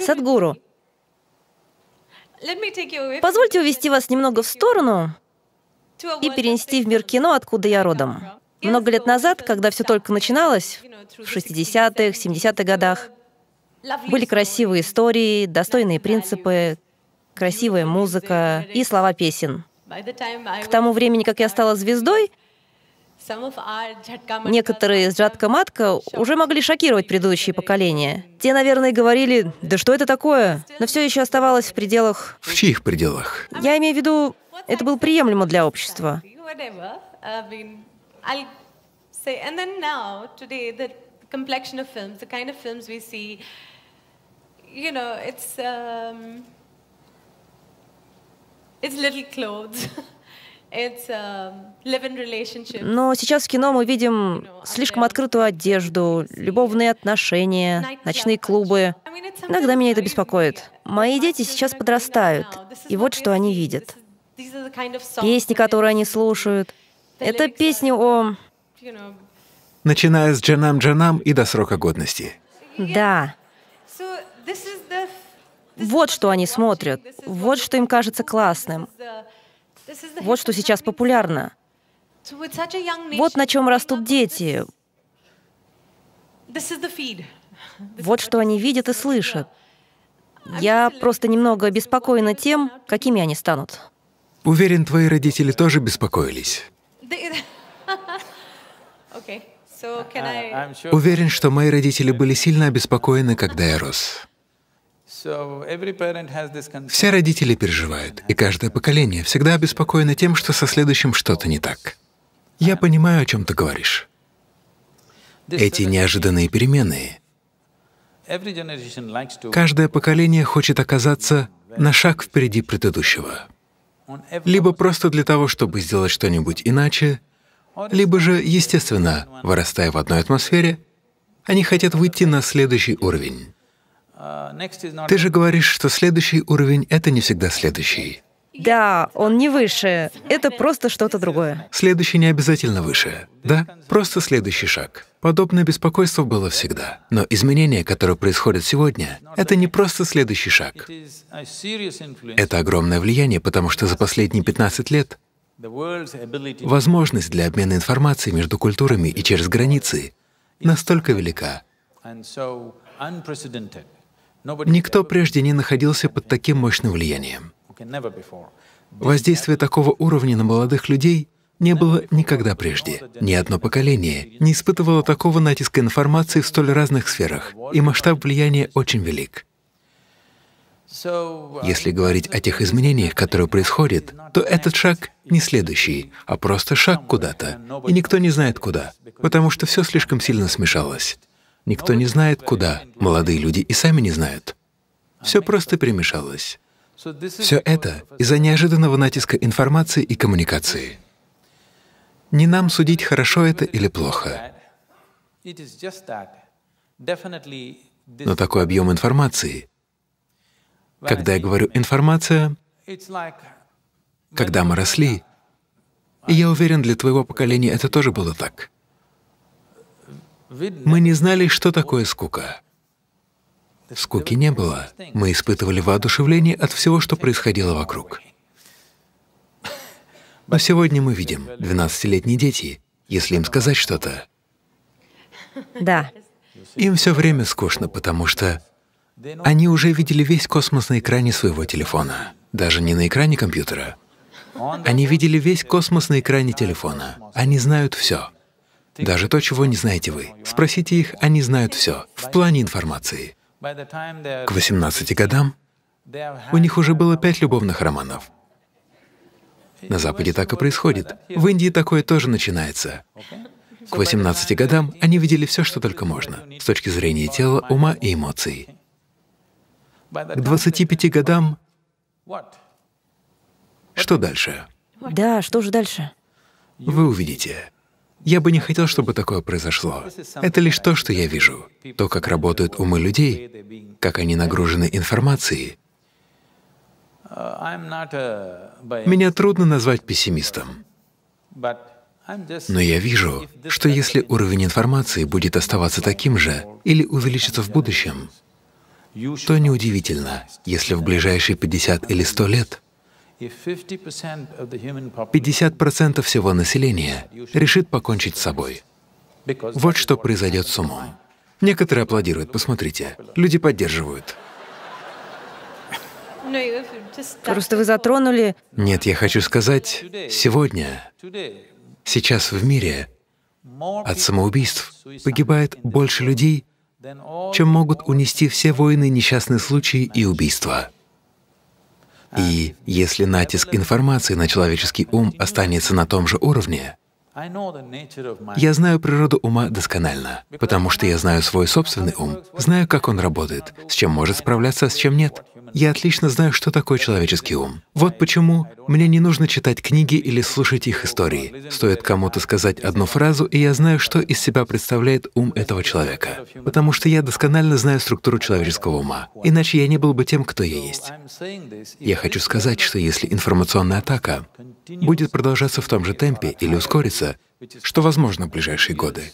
Садгуру, позвольте увести вас немного в сторону и перенести в мир кино, откуда я родом. Много лет назад, когда все только начиналось, в 60-х, 70-х годах, были красивые истории, достойные принципы, красивая музыка и слова песен. К тому времени, как я стала звездой, Некоторые из матка уже могли шокировать предыдущие поколения. Те, наверное, говорили, да что это такое? Но все еще оставалось в пределах... В чьих пределах? Я имею в виду, это было приемлемо для общества. it's little clothes. Um, Но сейчас в кино мы видим слишком открытую одежду, любовные отношения, ночные клубы. Иногда меня это беспокоит. Мои дети сейчас подрастают, и вот что они видят. Песни, которые они слушают. Это песни о... Начиная с Джанам Джанам и до срока годности. Да. Вот что они смотрят, вот что им кажется классным. Вот что сейчас популярно. Вот на чем растут дети. Вот что они видят и слышат. Я просто немного обеспокоена тем, какими они станут. Уверен, твои родители тоже беспокоились. Uh, Уверен, что мои родители были сильно обеспокоены, когда я рос. Все родители переживают, и каждое поколение всегда обеспокоено тем, что со следующим что-то не так. Я понимаю, о чем ты говоришь. Эти неожиданные перемены. Каждое поколение хочет оказаться на шаг впереди предыдущего. Либо просто для того, чтобы сделать что-нибудь иначе, либо же, естественно, вырастая в одной атмосфере, они хотят выйти на следующий уровень. А, Ты же говоришь, что следующий уровень — это не всегда следующий. Да, он не выше. Это просто что-то другое. Следующий не обязательно выше. Да, просто следующий шаг. Подобное беспокойство было всегда. Но изменения, которые происходят сегодня, это не просто следующий шаг. Это огромное влияние, потому что за последние 15 лет возможность для обмена информацией между культурами и через границы настолько велика Никто прежде не находился под таким мощным влиянием. Воздействие такого уровня на молодых людей не было никогда прежде. Ни одно поколение не испытывало такого натиска информации в столь разных сферах, и масштаб влияния очень велик. Uh, Если говорить о тех изменениях, которые происходят, то этот шаг не следующий, а просто шаг куда-то, и никто не знает куда, потому что все слишком сильно смешалось. Никто не знает, куда. Молодые люди и сами не знают. Все просто перемешалось. Все это из-за неожиданного натиска информации и коммуникации. Не нам судить, хорошо это или плохо. Но такой объем информации, когда я говорю «информация», когда мы росли, и я уверен, для твоего поколения это тоже было так. Мы не знали, что такое скука. Скуки не было. Мы испытывали воодушевление от всего, что происходило вокруг. Но сегодня мы видим, 12-летние дети, если им сказать что-то, да. им все время скучно, потому что они уже видели весь космос на экране своего телефона, даже не на экране компьютера. Они видели весь космос на экране телефона. Они знают все. Даже то, чего не знаете вы. Спросите их, они знают все в плане информации. К 18 годам у них уже было пять любовных романов. На Западе так и происходит. В Индии такое тоже начинается. К 18 годам они видели все, что только можно, с точки зрения тела, ума и эмоций. К 25 годам что дальше? Да, что же дальше? Вы увидите. Я бы не хотел, чтобы такое произошло. Это лишь то, что я вижу. То, как работают умы людей, как они нагружены информацией. Меня трудно назвать пессимистом. Но я вижу, что если уровень информации будет оставаться таким же или увеличится в будущем, то неудивительно, если в ближайшие 50 или 100 лет 50% всего населения решит покончить с собой. Вот что произойдет с умом. Некоторые аплодируют, посмотрите. Люди поддерживают. Ну Просто вы затронули… Нет, я хочу сказать, сегодня, сейчас в мире от самоубийств погибает больше людей, чем могут унести все войны, несчастные случаи и убийства. И если натиск информации на человеческий ум останется на том же уровне, я знаю природу ума досконально, потому что я знаю свой собственный ум, знаю, как он работает, с чем может справляться, а с чем нет. Я отлично знаю, что такое человеческий ум. Вот почему мне не нужно читать книги или слушать их истории. Стоит кому-то сказать одну фразу, и я знаю, что из себя представляет ум этого человека. Потому что я досконально знаю структуру человеческого ума. Иначе я не был бы тем, кто я есть. Я хочу сказать, что если информационная атака будет продолжаться в том же темпе или ускориться, что возможно в ближайшие годы,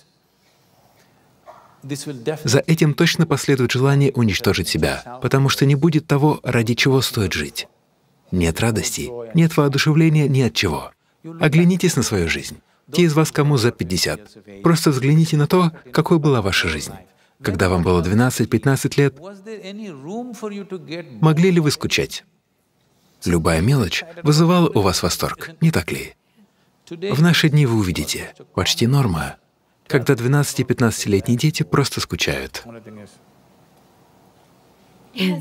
за этим точно последует желание уничтожить себя, потому что не будет того, ради чего стоит жить. Нет радости, нет воодушевления ни от чего. Оглянитесь на свою жизнь. Те из вас, кому за 50, просто взгляните на то, какой была ваша жизнь. Когда вам было 12-15 лет, могли ли вы скучать? Любая мелочь вызывала у вас восторг, не так ли? В наши дни вы увидите, почти норма когда 12-15-летние дети просто скучают.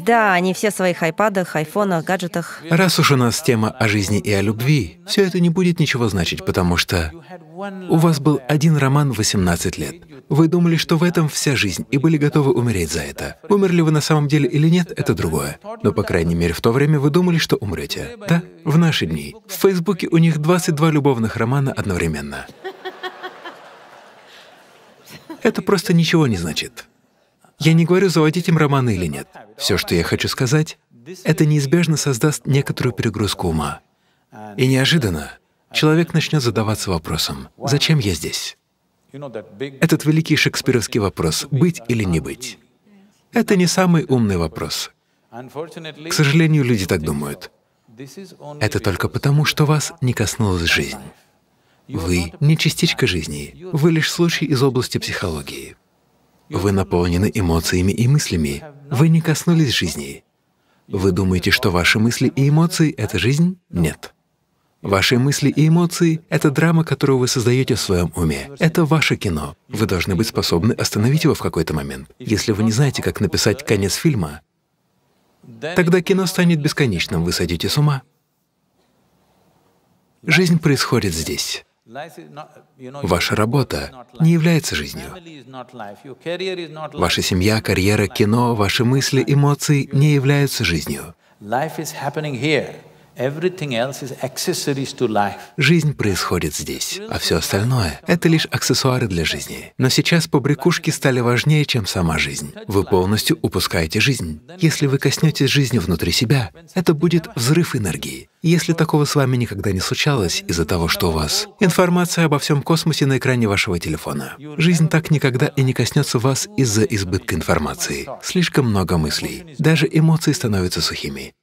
Да, они все в своих айпадах, айфонах, гаджетах. Раз уж у нас тема о жизни и о любви, все это не будет ничего значить, потому что у вас был один роман в 18 лет. Вы думали, что в этом вся жизнь, и были готовы умереть за это. Умерли вы на самом деле или нет, это другое. Но, по крайней мере, в то время вы думали, что умрете. Да, в наши дни. В Фейсбуке у них 22 любовных романа одновременно. Это просто ничего не значит. Я не говорю, заводить им романы или нет. Все, что я хочу сказать, это неизбежно создаст некоторую перегрузку ума. И неожиданно человек начнет задаваться вопросом, «Зачем я здесь?» Этот великий шекспировский вопрос «быть или не быть?» Это не самый умный вопрос. К сожалению, люди так думают. Это только потому, что вас не коснулась жизнь. Вы не частичка жизни, вы лишь случай из области психологии. Вы наполнены эмоциями и мыслями, вы не коснулись жизни. Вы думаете, что ваши мысли и эмоции — это жизнь? Нет. Ваши мысли и эмоции — это драма, которую вы создаете в своем уме. Это ваше кино. Вы должны быть способны остановить его в какой-то момент. Если вы не знаете, как написать конец фильма, тогда кино станет бесконечным, вы садитесь с ума. Жизнь происходит здесь. Ваша работа не является жизнью. Ваша семья, карьера, кино, ваши мысли, эмоции не являются жизнью. Жизнь происходит здесь, а все остальное — это лишь аксессуары для жизни. Но сейчас побрякушки стали важнее, чем сама жизнь. Вы полностью упускаете жизнь. Если вы коснетесь жизни внутри себя, это будет взрыв энергии. Если такого с вами никогда не случалось из-за того, что у вас информация обо всем космосе на экране вашего телефона, жизнь так никогда и не коснется вас из-за избытка информации. Слишком много мыслей. Даже эмоции становятся сухими.